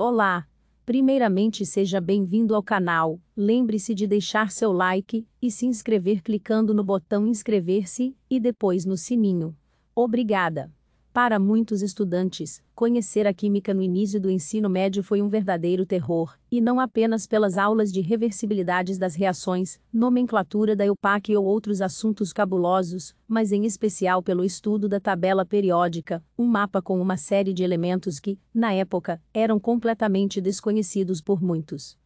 Olá! Primeiramente seja bem-vindo ao canal, lembre-se de deixar seu like e se inscrever clicando no botão inscrever-se e depois no sininho. Obrigada! Para muitos estudantes, conhecer a química no início do ensino médio foi um verdadeiro terror, e não apenas pelas aulas de reversibilidades das reações, nomenclatura da EUPAC ou outros assuntos cabulosos, mas em especial pelo estudo da tabela periódica, um mapa com uma série de elementos que, na época, eram completamente desconhecidos por muitos.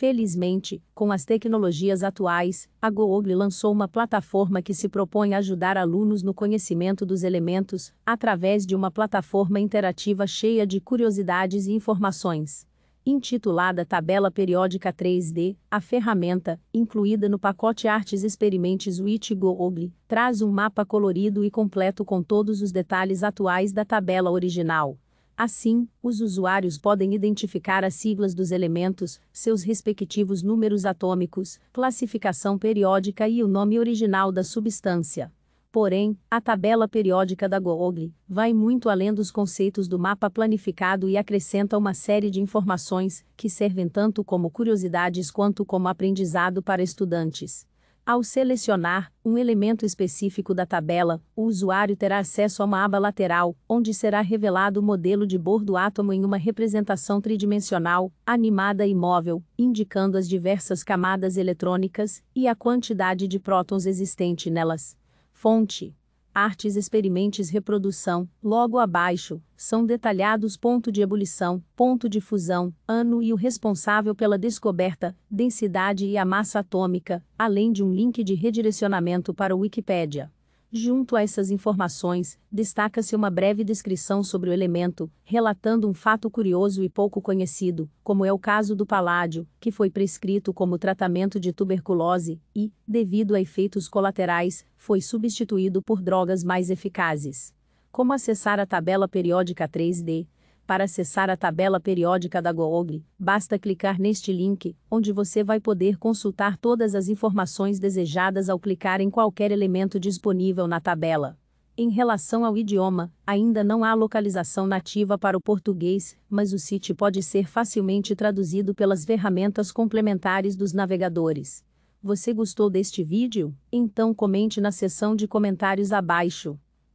Felizmente, com as tecnologias atuais, a Google lançou uma plataforma que se propõe a ajudar alunos no conhecimento dos elementos, através de uma plataforma interativa cheia de curiosidades e informações. Intitulada Tabela Periódica 3D, a ferramenta, incluída no pacote Artes Experimentes Witch Google, traz um mapa colorido e completo com todos os detalhes atuais da tabela original Assim, os usuários podem identificar as siglas dos elementos, seus respectivos números atômicos, classificação periódica e o nome original da substância. Porém, a tabela periódica da Google vai muito além dos conceitos do mapa planificado e acrescenta uma série de informações que servem tanto como curiosidades quanto como aprendizado para estudantes. Ao selecionar um elemento específico da tabela, o usuário terá acesso a uma aba lateral, onde será revelado o modelo de bordo átomo em uma representação tridimensional, animada e móvel, indicando as diversas camadas eletrônicas e a quantidade de prótons existente nelas. Fonte artes experimentes reprodução, logo abaixo, são detalhados ponto de ebulição, ponto de fusão, ano e o responsável pela descoberta, densidade e a massa atômica, além de um link de redirecionamento para o Wikipédia. Junto a essas informações, destaca-se uma breve descrição sobre o elemento, relatando um fato curioso e pouco conhecido, como é o caso do paládio, que foi prescrito como tratamento de tuberculose e, devido a efeitos colaterais, foi substituído por drogas mais eficazes. Como acessar a tabela periódica 3D? Para acessar a tabela periódica da Google, basta clicar neste link, onde você vai poder consultar todas as informações desejadas ao clicar em qualquer elemento disponível na tabela. Em relação ao idioma, ainda não há localização nativa para o português, mas o site pode ser facilmente traduzido pelas ferramentas complementares dos navegadores. Você gostou deste vídeo? Então comente na seção de comentários abaixo